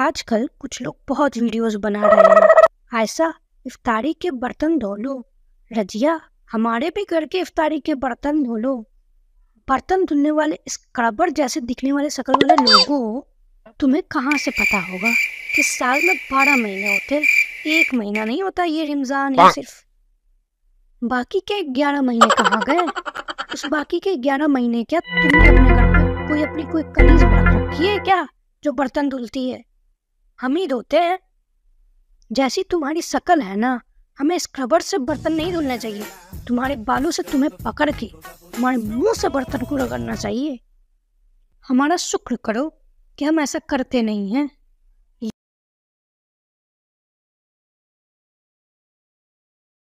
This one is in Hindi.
आजकल कुछ लोग बहुत वीडियोस बना रहे हैं ऐसा इफ्तारी के बर्तन धो लो रजिया हमारे भी घर के इफ्तारी के बर्तन धो लो बर्तन धुलने वाले इस कड़बर जैसे दिखने वाले शकल वाले लोगों तुम्हें कहाँ से पता होगा कि साल में बारह महीने होते एक महीना नहीं होता ये रमज़ान है सिर्फ बाकी के ग्यारह महीने कहाँ गए उस बाकी के ग्यारह महीने क्या तुमने अपने घर पर कोई अपनी कोई कलीज रख रखी है क्या जो बर्तन धुलती है हम ही धोते हैं जैसी तुम्हारी शकल है ना हमें स्क्रबर से बर्तन नहीं धुलना चाहिए तुम्हारे बालों से तुम्हें पकड़ के तुम्हारे मुंह से बर्तन को रगड़ना चाहिए हमारा शुक्र करो कि हम ऐसा करते नहीं हैं